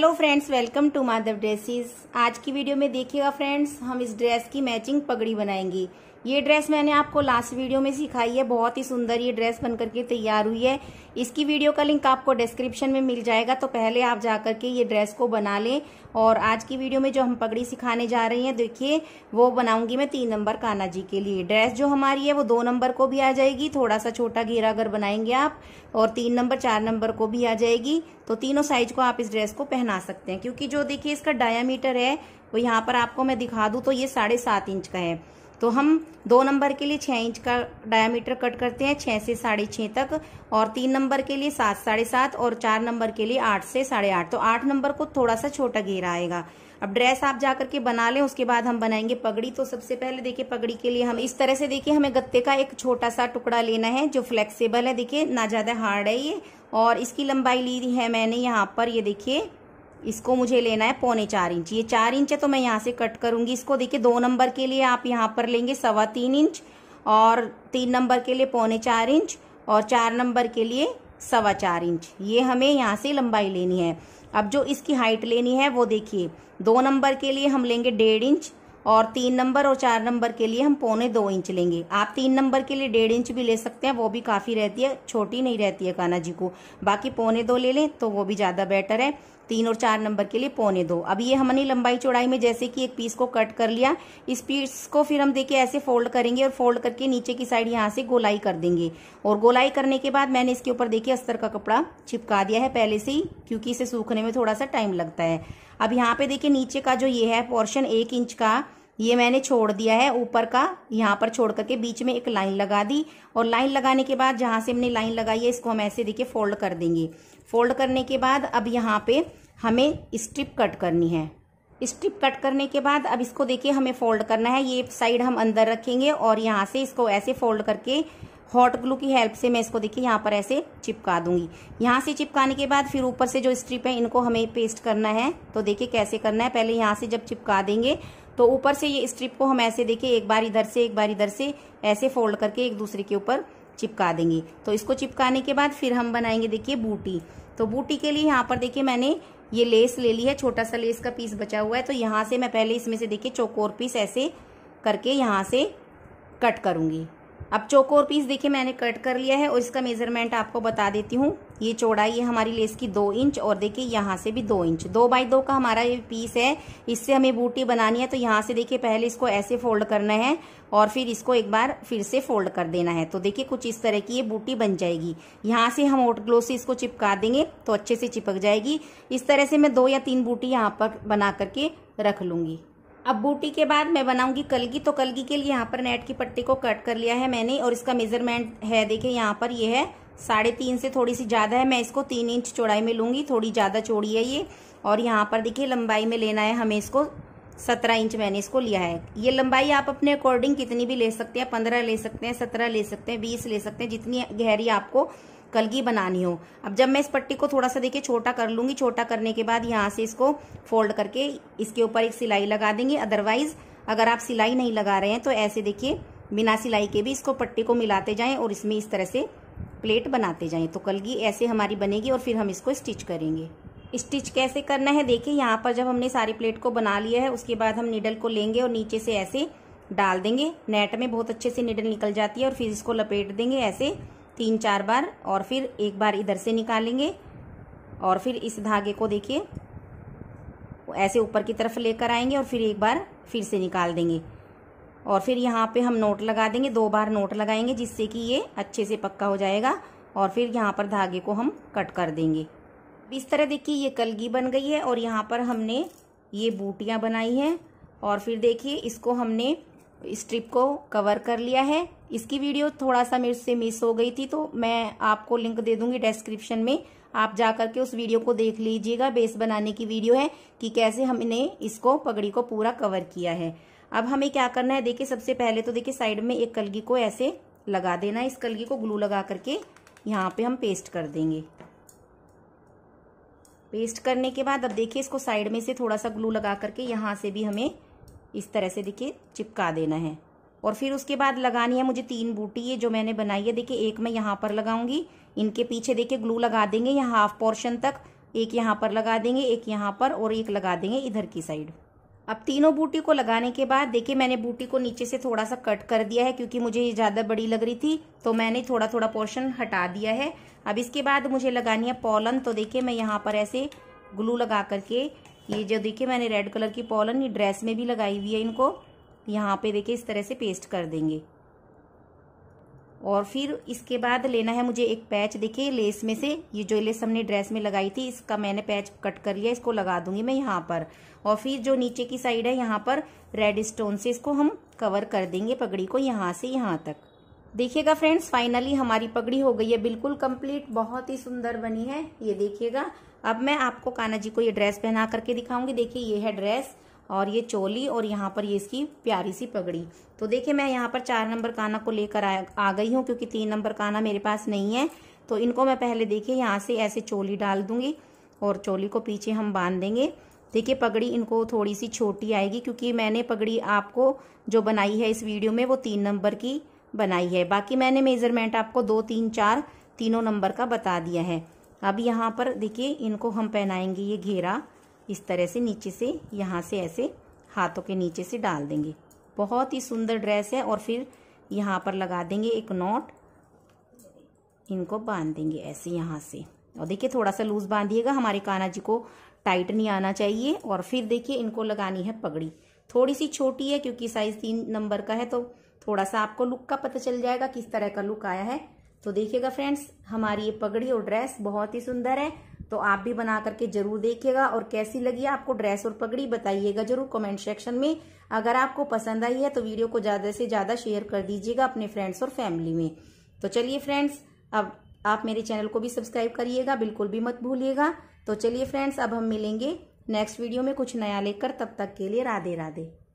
hello friends welcome to Madhav dresses आज की video में देखिएगा फ्रेंड्स हम इस ड्रेस की मैचिंग पगड़ी बनाएंगे ये ड्रेस मैंने आपको लास्ट वीडियो में सिखाई है बहुत ही सुंदर ये ड्रेस बनकर के तैयार हुई है इसकी वीडियो का लिंक आपको डिस्क्रिप्शन में मिल जाएगा तो पहले आप जाकर के ये ड्रेस को बना लें और आज की वीडियो में जो हम पगड़ी सिखाने जा रहे हैं देखिए वो बनाऊंगी मैं तीन नंबर काना जी के लिए ड्रेस जो हमारी है वो दो नंबर को भी आ जाएगी थोड़ा सा छोटा घेरा घर बनाएंगे आप और तीन नंबर चार नंबर को भी आ जाएगी तो तीनों साइज को आप इस ड्रेस को पहना सकते हैं क्योंकि जो देखिए इसका डायामीटर है वो यहाँ पर आपको मैं दिखा दूँ तो ये साढ़े सात इंच का है तो हम दो नंबर के लिए छः इंच का डायमीटर कट करते हैं छः से साढ़े छः तक और तीन नंबर के लिए सात साढ़े सात और चार नंबर के लिए आठ से साढ़े आठ तो आठ नंबर को थोड़ा सा छोटा घेरा आएगा अब ड्रेस आप जा करके बना लें उसके बाद हम बनाएंगे पगड़ी तो सबसे पहले देखिए पगड़ी के लिए हम इस तरह से देखिए हमें गत्ते का एक छोटा सा टुकड़ा लेना है जो फ्लेक्सिबल है देखिए ना ज़्यादा हार्ड है ये और इसकी लंबाई ली है मैंने यहाँ पर ये देखिए इसको मुझे लेना है पौने चार इंच ये चार इंच है तो मैं यहाँ से कट करूँगी इसको देखिए दो नंबर के लिए आप यहाँ पर लेंगे सवा तीन इंच और तीन नंबर के लिए पौने चार इंच और चार नंबर के लिए सवा चार इंच ये हमें यहाँ से लंबाई लेनी है अब जो इसकी हाइट लेनी है वो देखिए दो नंबर के लिए हम लेंगे डेढ़ इंच और तीन नंबर और चार नंबर के लिए हम पौने दो इंच लेंगे आप तीन नंबर के लिए डेढ़ इंच भी ले सकते हैं वो भी काफ़ी रहती है छोटी नहीं रहती है काना जी को बाकी पौने दो ले लें तो वो भी ज़्यादा बेटर है तीन और चार नंबर के लिए पौने दो अब ये हमने लंबाई चौड़ाई में जैसे कि एक पीस को कट कर लिया इस पीस को फिर हम देखिए ऐसे फोल्ड करेंगे और फोल्ड करके नीचे की साइड यहाँ से गोलाई कर देंगे और गोलाई करने के बाद मैंने इसके ऊपर देखिए अस्तर का कपड़ा चिपका दिया है पहले से ही क्योंकि इसे सूखने में थोड़ा सा टाइम लगता है अब यहाँ पे देखिए नीचे का जो ये है पोर्शन एक इंच का ये मैंने छोड़ दिया है ऊपर का यहाँ पर छोड़ करके बीच में एक लाइन लगा दी और लाइन लगाने के बाद जहाँ से हमने लाइन लगाई है इसको हम ऐसे देखिए फोल्ड कर देंगे फोल्ड करने के बाद अब यहाँ पे हमें स्ट्रिप कट करनी है स्ट्रिप कट करने के बाद अब इसको देखिए हमें फोल्ड करना है ये साइड हम अंदर रखेंगे और यहाँ से इसको ऐसे फोल्ड करके हॉट ग्लू की हेल्प से मैं इसको देखिए यहाँ पर ऐसे चिपका दूंगी यहाँ से चिपकाने के बाद फिर ऊपर से जो स्ट्रिप है इनको हमें पेस्ट करना है तो देखिए कैसे करना है पहले यहाँ से जब चिपका देंगे तो ऊपर से ये स्ट्रिप को हम ऐसे देखें एक बार इधर से एक बार इधर से ऐसे फोल्ड करके एक दूसरे के ऊपर चिपका देंगे तो इसको चिपकाने के बाद फिर हम बनाएंगे देखिए बूटी तो बूटी के लिए यहाँ पर देखिए मैंने ये लेस ले ली है छोटा सा लेस का पीस बचा हुआ है तो यहाँ से मैं पहले इसमें से देखिए चौकोर पीस ऐसे करके यहाँ से कट करूँगी अब चौकोर पीस देखिए मैंने कट कर लिया है और इसका मेजरमेंट आपको बता देती हूँ ये चौड़ाई है हमारी लेस की दो इंच और देखिए यहाँ से भी दो इंच दो बाई दो का हमारा ये पीस है इससे हमें बूटी बनानी है तो यहाँ से देखिए पहले इसको ऐसे फोल्ड करना है और फिर इसको एक बार फिर से फोल्ड कर देना है तो देखिए कुछ इस तरह की ये बूटी बन जाएगी यहाँ से हम ओट ग्लो से इसको चिपका देंगे तो अच्छे से चिपक जाएगी इस तरह से मैं दो या तीन बूटी यहाँ पर बना करके रख लूँगी अब बूटी के बाद मैं बनाऊंगी कलगी तो कलगी के लिए यहाँ पर नेट की पट्टी को कट कर लिया है मैंने और इसका मेजरमेंट है देखिए यहाँ पर ये है साढ़े तीन से थोड़ी सी ज़्यादा है मैं इसको तीन इंच चौड़ाई में लूँगी थोड़ी ज़्यादा चौड़ी है ये और यहाँ पर देखिए लंबाई में लेना है हमें इसको सत्रह इंच मैंने इसको लिया है ये लंबाई आप अपने अकॉर्डिंग कितनी भी ले सकते हैं पंद्रह ले सकते हैं सत्रह ले सकते हैं बीस ले सकते हैं जितनी गहरी आपको कलगी बनानी हो अब जब मैं इस पट्टी को थोड़ा सा देखिए छोटा कर लूँगी छोटा करने के बाद यहाँ से इसको फोल्ड करके इसके ऊपर एक सिलाई लगा देंगे अदरवाइज अगर आप सिलाई नहीं लगा रहे हैं तो ऐसे देखिए बिना सिलाई के भी इसको पट्टी को मिलाते जाएं और इसमें इस तरह से प्लेट बनाते जाएं तो कलगी ऐसे हमारी बनेगी और फिर हम इसको स्टिच करेंगे स्टिच कैसे करना है देखिए यहाँ पर जब हमने सारी प्लेट को बना लिया है उसके बाद हम निडल को लेंगे और नीचे से ऐसे डाल देंगे नेट में बहुत अच्छे से निडल निकल जाती है और फिर इसको लपेट देंगे ऐसे तीन चार बार और फिर एक बार इधर से निकालेंगे और फिर इस धागे को देखिए ऐसे ऊपर की तरफ लेकर आएंगे और फिर एक बार फिर से निकाल देंगे और फिर यहाँ पे हम नोट लगा देंगे दो बार नोट लगाएंगे जिससे कि ये अच्छे से पक्का हो जाएगा और फिर यहाँ पर धागे को हम कट कर देंगे इस तरह देखिए ये कलगी बन गई है और यहाँ पर हमने ये बूटियाँ बनाई हैं और फिर देखिए इसको हमने स्ट्रिप को कवर कर लिया है इसकी वीडियो थोड़ा सा मेरे से मिस हो गई थी तो मैं आपको लिंक दे दूंगी डिस्क्रिप्शन में आप जा करके उस वीडियो को देख लीजिएगा बेस बनाने की वीडियो है कि कैसे हमने इसको पगड़ी को पूरा कवर किया है अब हमें क्या करना है देखिए सबसे पहले तो देखिए साइड में एक कलगी को ऐसे लगा देना इस कलगी को ग्लू लगा करके यहाँ पे हम पेस्ट कर देंगे पेस्ट करने के बाद अब देखिए इसको साइड में से थोड़ा सा ग्लू लगा करके यहाँ से भी हमें इस तरह से देखिए चिपका देना है और फिर उसके बाद लगानी है मुझे तीन बूटी ये जो मैंने बनाई है देखिए एक मैं यहाँ पर लगाऊंगी इनके पीछे देखिए ग्लू लगा देंगे यहाँ हाफ पोर्शन तक एक यहाँ पर लगा देंगे एक यहाँ पर और एक लगा देंगे इधर की साइड अब तीनों बूटी को लगाने के बाद देखिए मैंने बूटी को नीचे से थोड़ा सा कट कर दिया है क्योंकि मुझे ये ज़्यादा बड़ी लग रही थी तो मैंने थोड़ा थोड़ा पोर्शन हटा दिया है अब इसके बाद मुझे लगानी है पॉलन तो देखिए मैं यहाँ पर ऐसे ग्लू लगा करके ये जो देखिए मैंने रेड कलर की पॉलन ये ड्रेस में भी लगाई हुई है इनको यहाँ पे देखिए इस तरह से पेस्ट कर देंगे और फिर इसके बाद लेना है मुझे एक पैच देखिए लेस में से ये जो लेस हमने ड्रेस में लगाई थी इसका मैंने पैच कट कर लिया इसको लगा दूंगी मैं यहाँ पर और फिर जो नीचे की साइड है यहाँ पर रेड स्टोन से इसको हम कवर कर देंगे पगड़ी को यहाँ से यहाँ तक देखिएगा फ्रेंड्स फाइनली हमारी पगड़ी हो गई है बिल्कुल कम्प्लीट बहुत ही सुंदर बनी है ये देखिएगा अब मैं आपको कान्हा जी को ये ड्रेस पहना करके दिखाऊंगी देखिए ये है ड्रेस और ये चोली और यहाँ पर ये इसकी प्यारी सी पगड़ी तो देखिए मैं यहाँ पर चार नंबर काना को लेकर आ, आ गई हूँ क्योंकि तीन नंबर काना मेरे पास नहीं है तो इनको मैं पहले देखिए यहाँ से ऐसे चोली डाल दूँगी और चोली को पीछे हम बांध देंगे देखिए पगड़ी इनको थोड़ी सी छोटी आएगी क्योंकि मैंने पगड़ी आपको जो बनाई है इस वीडियो में वो तीन नंबर की बनाई है बाकी मैंने मेज़रमेंट आपको दो तीन चार तीनों नंबर का बता दिया है अब यहाँ पर देखिए इनको हम पहनाएंगे ये घेरा इस तरह से नीचे से यहाँ से ऐसे हाथों के नीचे से डाल देंगे बहुत ही सुंदर ड्रेस है और फिर यहाँ पर लगा देंगे एक नॉट इनको बांध देंगे ऐसे यहाँ से और देखिए थोड़ा सा लूज बांधिएगा हमारे काना जी को टाइट नहीं आना चाहिए और फिर देखिए इनको लगानी है पगड़ी थोड़ी सी छोटी है क्योंकि साइज तीन नंबर का है तो थोड़ा सा आपको लुक का पता चल जाएगा किस तरह का लुक आया है तो देखिएगा फ्रेंड्स हमारी ये पगड़ी और ड्रेस बहुत ही सुंदर है तो आप भी बना करके जरूर देखिएगा और कैसी लगी आपको ड्रेस और पगड़ी बताइएगा जरूर कमेंट सेक्शन में अगर आपको पसंद आई है तो वीडियो को ज़्यादा से ज़्यादा शेयर कर दीजिएगा अपने फ्रेंड्स और फैमिली में तो चलिए फ्रेंड्स अब आप मेरे चैनल को भी सब्सक्राइब करिएगा बिल्कुल भी मत भूलिएगा तो चलिए फ्रेंड्स अब हम मिलेंगे नेक्स्ट वीडियो में कुछ नया लेकर तब तक के लिए राधे राधे